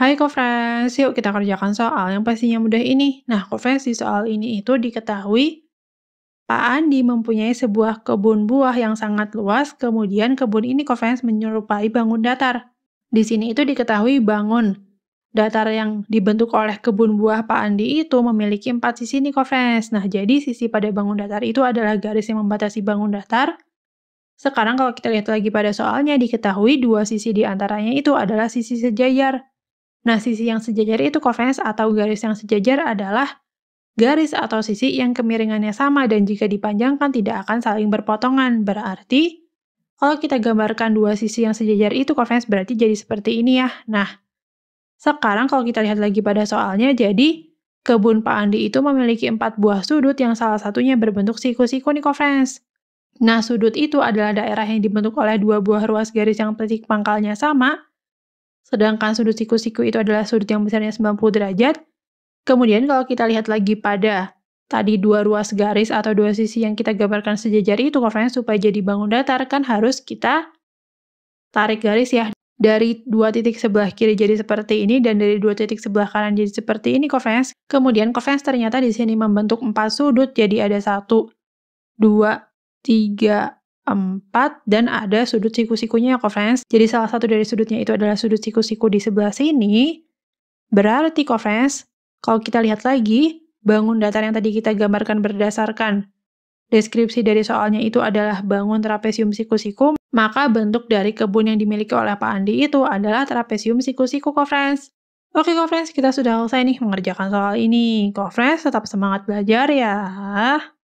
Hai Kofres, yuk kita kerjakan soal yang pastinya mudah ini. Nah, Kofres, di soal ini itu diketahui Pak Andi mempunyai sebuah kebun buah yang sangat luas, kemudian kebun ini Kofres menyerupai bangun datar. Di sini itu diketahui bangun. Datar yang dibentuk oleh kebun buah Pak Andi itu memiliki empat sisi nih Kofres. Nah, jadi sisi pada bangun datar itu adalah garis yang membatasi bangun datar, sekarang kalau kita lihat lagi pada soalnya, diketahui dua sisi di antaranya itu adalah sisi sejajar. Nah, sisi yang sejajar itu konveks atau garis yang sejajar adalah garis atau sisi yang kemiringannya sama dan jika dipanjangkan tidak akan saling berpotongan. Berarti, kalau kita gambarkan dua sisi yang sejajar itu konveks berarti jadi seperti ini ya. Nah, sekarang kalau kita lihat lagi pada soalnya, jadi kebun Pak Andi itu memiliki empat buah sudut yang salah satunya berbentuk siku-siku nih konveks. Nah, sudut itu adalah daerah yang dibentuk oleh dua buah ruas garis yang titik pangkalnya sama, Sedangkan sudut siku-siku itu adalah sudut yang besarnya 90 derajat. Kemudian kalau kita lihat lagi pada tadi dua ruas garis atau dua sisi yang kita gambarkan sejajar itu covernya supaya jadi bangun datar kan harus kita tarik garis ya dari dua titik sebelah kiri jadi seperti ini dan dari dua titik sebelah kanan jadi seperti ini kofens Kemudian kofens ternyata di sini membentuk empat sudut jadi ada satu, dua, tiga, 4 dan ada sudut siku-sikunya ya friends. Jadi salah satu dari sudutnya itu adalah sudut siku-siku di sebelah sini. Berarti friends, kalau kita lihat lagi, bangun datar yang tadi kita gambarkan berdasarkan deskripsi dari soalnya itu adalah bangun trapesium siku-siku, maka bentuk dari kebun yang dimiliki oleh Pak Andi itu adalah trapesium siku-siku friends. Oke friends, kita sudah selesai nih mengerjakan soal ini. friends tetap semangat belajar ya.